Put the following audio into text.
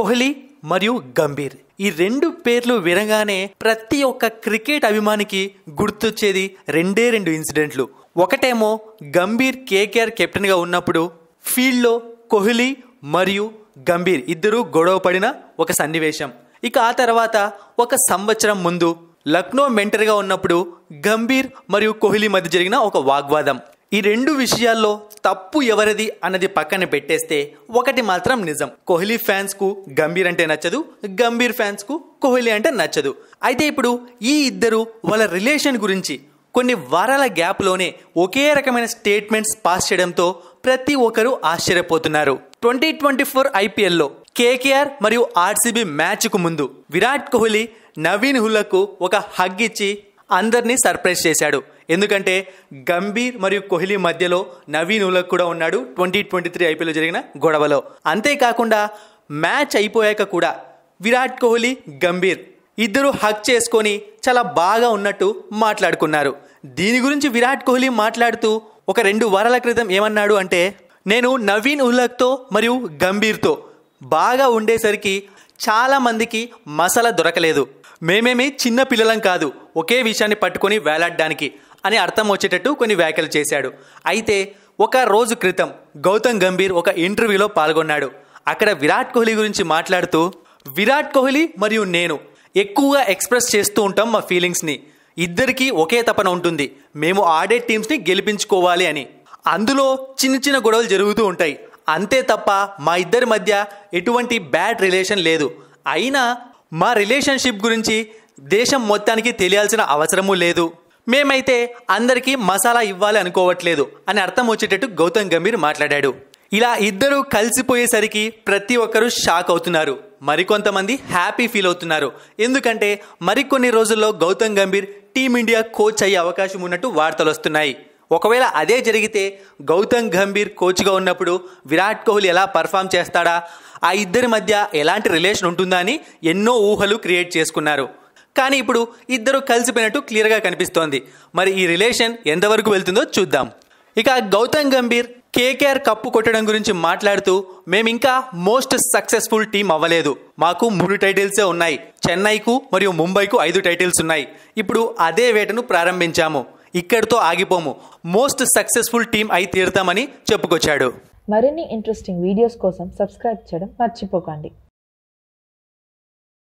కోహ్లీ మరియు గంభీర్ ఈ రెండు పేర్లు వినగానే ప్రతి ఒక్క క్రికెట్ అభిమానికి గుర్తొచ్చేది రెండే రెండు ఇన్సిడెంట్లు ఒకటేమో గంభీర్ కేకేఆర్ కెప్టెన్గా ఉన్నప్పుడు ఫీల్డ్లో కోహ్లీ మరియు గంభీర్ ఇద్దరూ గొడవ పడిన ఒక సన్నివేశం ఇక ఆ తర్వాత ఒక సంవత్సరం ముందు లక్నో మెంటర్గా ఉన్నప్పుడు గంభీర్ మరియు కోహ్లీ మధ్య జరిగిన ఒక వాగ్వాదం ఈ రెండు విషయాల్లో తప్పు ఎవరిది అన్నది పక్కన పెట్టేస్తే ఒకటి మాత్రం నిజం కోహ్లీ ఫ్యాన్స్కు గంభీర్ అంటే నచ్చదు గంభీర్ ఫ్యాన్స్కు కోహ్లీ అంటే నచ్చదు అయితే ఇప్పుడు ఈ ఇద్దరు వాళ్ళ రిలేషన్ గురించి కొన్ని వారాల గ్యాప్లోనే ఒకే రకమైన స్టేట్మెంట్స్ పాస్ చేయడంతో ప్రతి ఒక్కరూ ఆశ్చర్యపోతున్నారు ట్వంటీ ట్వంటీ ఫోర్ ఐపీఎల్లో కేకేఆర్ మరియు ఆర్సీబీ మ్యాచ్కు ముందు విరాట్ కోహ్లీ నవీన్ హుల్లకు ఒక హగ్ ఇచ్చి అందరినీ సర్ప్రైజ్ చేశాడు ఎందుకంటే గంభీర్ మరియు కోహ్లీ మధ్యలో నవీన్ ఉలక్ కూడా ఉన్నాడు ట్వంటీ ట్వంటీ త్రీ ఐపీఎల్ జరిగిన గొడవలో అంతేకాకుండా మ్యాచ్ అయిపోయాక కూడా విరాట్ కోహ్లీ గంభీర్ ఇద్దరు హక్ చేసుకొని చాలా బాగా ఉన్నట్టు మాట్లాడుకున్నారు దీని గురించి విరాట్ కోహ్లీ మాట్లాడుతూ ఒక రెండు వారాల క్రితం ఏమన్నాడు అంటే నేను నవీన్ ఉల్లక్తో మరియు గంభీర్తో బాగా ఉండేసరికి చాలామందికి మసాలా దొరకలేదు మేమేమి చిన్న పిల్లలం కాదు ఒకే విషయాన్ని పట్టుకొని వేలాడడానికి అని అర్థం వచ్చేటట్టు కొన్ని వ్యాఖ్యలు చేశాడు అయితే ఒక రోజు క్రితం గౌతమ్ గంభీర్ ఒక ఇంటర్వ్యూలో పాల్గొన్నాడు అక్కడ విరాట్ కోహ్లీ గురించి మాట్లాడుతూ విరాట్ కోహ్లీ మరియు నేను ఎక్కువగా ఎక్స్ప్రెస్ చేస్తూ ఉంటాం మా ఫీలింగ్స్ని ఇద్దరికీ ఒకే తపన ఉంటుంది మేము ఆడే టీమ్స్ని గెలిపించుకోవాలి అని అందులో చిన్న చిన్న గొడవలు జరుగుతూ ఉంటాయి అంతే తప్ప మా ఇద్దరి మధ్య ఎటువంటి బ్యాడ్ రిలేషన్ లేదు అయినా మా రిలేషన్షిప్ గురించి దేశం మొత్తానికి తెలియాల్సిన అవసరమూ లేదు మేమైతే అందరికీ మసాలా ఇవ్వాలి అనుకోవట్లేదు అని అర్థం వచ్చేటట్టు గౌతమ్ గంభీర్ మాట్లాడాడు ఇలా ఇద్దరూ కలిసిపోయేసరికి ప్రతి ఒక్కరూ షాక్ అవుతున్నారు మరికొంతమంది హ్యాపీ ఫీల్ అవుతున్నారు ఎందుకంటే మరికొన్ని రోజుల్లో గౌతమ్ గంభీర్ టీమిండియా కోచ్ అయ్యే అవకాశం ఉన్నట్టు వార్తలు వస్తున్నాయి ఒకవేళ అదే జరిగితే గౌతమ్ గంభీర్ కోచ్గా ఉన్నప్పుడు విరాట్ కోహ్లీ ఎలా పర్ఫామ్ చేస్తాడా ఆ ఇద్దరి మధ్య ఎలాంటి రిలేషన్ ఉంటుందా అని ఎన్నో ఊహలు క్రియేట్ చేసుకున్నారు కానీ ఇప్పుడు ఇద్దరు కలిసిపోయినట్టు క్లియర్గా కనిపిస్తోంది మరి ఈ రిలేషన్ ఎంతవరకు వెళ్తుందో చూద్దాం ఇక గౌతమ్ గంభీర్ కేకేఆర్ కప్పు కొట్టడం గురించి మాట్లాడుతూ మేమింకా మోస్ట్ సక్సెస్ఫుల్ టీం అవ్వలేదు మాకు మూడు టైటిల్సే ఉన్నాయి చెన్నైకు మరియు ముంబైకు ఐదు టైటిల్స్ ఉన్నాయి ఇప్పుడు అదే వేటను ప్రారంభించాము ఇక్కడితో ఆగిపోము మోస్ట్ సక్సెస్ఫుల్ టీం అయి తీరుతామని చెప్పుకొచ్చాడు మరిన్ని ఇంట్రెస్టింగ్ వీడియోస్ కోసం సబ్స్క్రైబ్ చేయడం మర్చిపోకండి